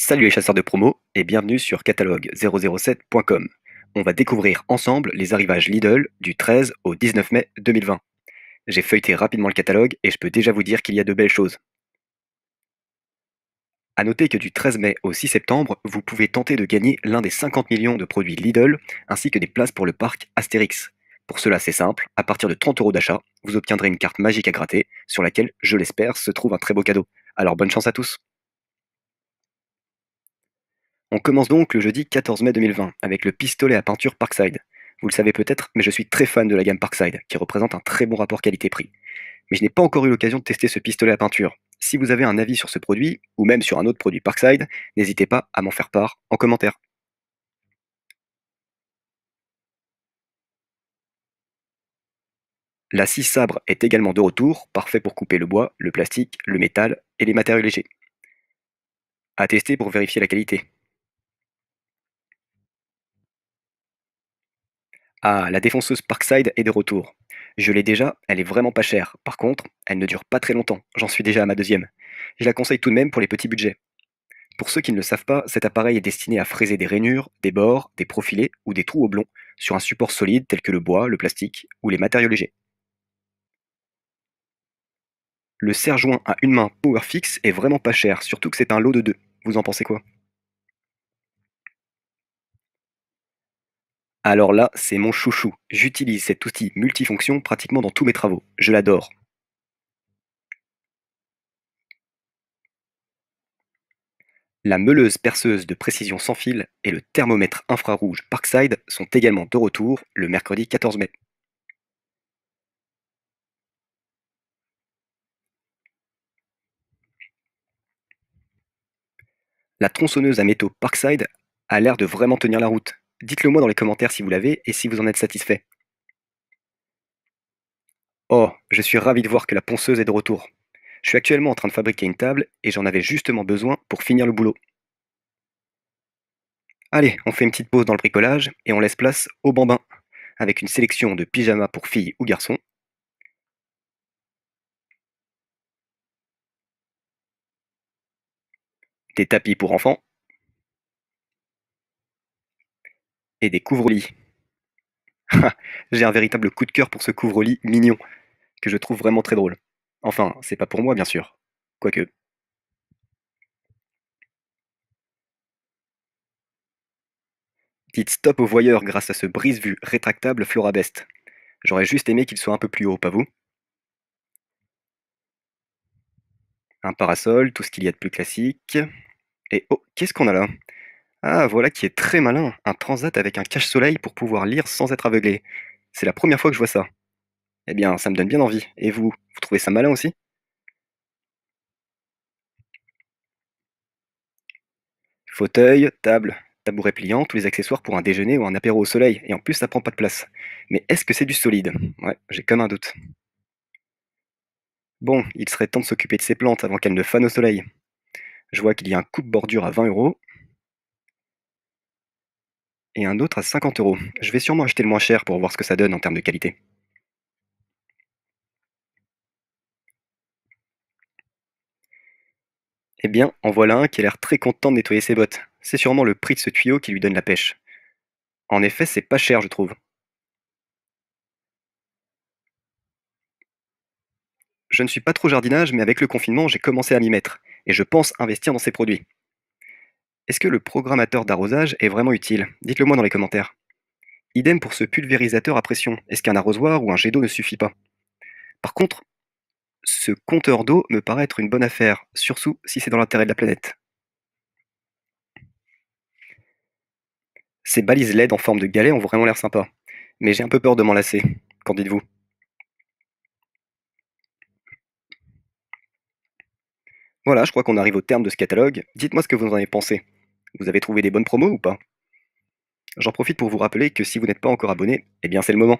Salut les chasseurs de promos et bienvenue sur catalogue007.com. On va découvrir ensemble les arrivages Lidl du 13 au 19 mai 2020. J'ai feuilleté rapidement le catalogue et je peux déjà vous dire qu'il y a de belles choses. A noter que du 13 mai au 6 septembre, vous pouvez tenter de gagner l'un des 50 millions de produits Lidl ainsi que des places pour le parc Astérix. Pour cela, c'est simple, à partir de 30 euros d'achat, vous obtiendrez une carte magique à gratter sur laquelle, je l'espère, se trouve un très beau cadeau. Alors bonne chance à tous! On commence donc le jeudi 14 mai 2020 avec le pistolet à peinture Parkside. Vous le savez peut-être, mais je suis très fan de la gamme Parkside, qui représente un très bon rapport qualité-prix. Mais je n'ai pas encore eu l'occasion de tester ce pistolet à peinture. Si vous avez un avis sur ce produit, ou même sur un autre produit Parkside, n'hésitez pas à m'en faire part en commentaire. La scie sabre est également de retour, parfait pour couper le bois, le plastique, le métal et les matériaux légers. À tester pour vérifier la qualité. Ah, la défonceuse Parkside est de retour. Je l'ai déjà, elle est vraiment pas chère. Par contre, elle ne dure pas très longtemps, j'en suis déjà à ma deuxième. Je la conseille tout de même pour les petits budgets. Pour ceux qui ne le savent pas, cet appareil est destiné à fraiser des rainures, des bords, des profilés ou des trous oblongs sur un support solide tel que le bois, le plastique ou les matériaux légers. Le serre-joint à une main Powerfix est vraiment pas cher, surtout que c'est un lot de deux. Vous en pensez quoi Alors là, c'est mon chouchou. J'utilise cet outil multifonction pratiquement dans tous mes travaux. Je l'adore. La meuleuse perceuse de précision sans fil et le thermomètre infrarouge Parkside sont également de retour le mercredi 14 mai. La tronçonneuse à métaux Parkside a l'air de vraiment tenir la route. Dites-le moi dans les commentaires si vous l'avez et si vous en êtes satisfait. Oh, je suis ravi de voir que la ponceuse est de retour. Je suis actuellement en train de fabriquer une table et j'en avais justement besoin pour finir le boulot. Allez, on fait une petite pause dans le bricolage et on laisse place au bambins. avec une sélection de pyjamas pour filles ou garçons. Des tapis pour enfants. et des couvre-lits. Ah, j'ai un véritable coup de cœur pour ce couvre-lit mignon, que je trouve vraiment très drôle. Enfin, c'est pas pour moi, bien sûr. Quoique. Petite stop au voyeur grâce à ce brise-vue rétractable Florabest. J'aurais juste aimé qu'il soit un peu plus haut, pas vous Un parasol, tout ce qu'il y a de plus classique. Et oh, qu'est-ce qu'on a là ah, voilà qui est très malin, un transat avec un cache-soleil pour pouvoir lire sans être aveuglé. C'est la première fois que je vois ça. Eh bien, ça me donne bien envie. Et vous, vous trouvez ça malin aussi Fauteuil, table, tabouret pliant, tous les accessoires pour un déjeuner ou un apéro au soleil, et en plus ça prend pas de place. Mais est-ce que c'est du solide Ouais, j'ai comme un doute. Bon, il serait temps de s'occuper de ces plantes avant qu'elles ne fanent au soleil. Je vois qu'il y a un coupe-bordure à 20 euros, et un autre à 50 euros. Je vais sûrement acheter le moins cher pour voir ce que ça donne en termes de qualité. Eh bien, en voilà un qui a l'air très content de nettoyer ses bottes. C'est sûrement le prix de ce tuyau qui lui donne la pêche. En effet, c'est pas cher, je trouve. Je ne suis pas trop jardinage, mais avec le confinement, j'ai commencé à m'y mettre, et je pense investir dans ces produits. Est-ce que le programmateur d'arrosage est vraiment utile Dites-le moi dans les commentaires. Idem pour ce pulvérisateur à pression. Est-ce qu'un arrosoir ou un jet d'eau ne suffit pas Par contre, ce compteur d'eau me paraît être une bonne affaire, surtout si c'est dans l'intérêt de la planète. Ces balises LED en forme de galets ont vraiment l'air sympa, mais j'ai un peu peur de m'en lasser, Qu'en dites-vous Voilà, je crois qu'on arrive au terme de ce catalogue. Dites-moi ce que vous en avez pensé. Vous avez trouvé des bonnes promos ou pas J'en profite pour vous rappeler que si vous n'êtes pas encore abonné, eh bien c'est le moment.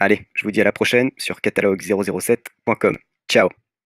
Allez, je vous dis à la prochaine sur catalogue007.com. Ciao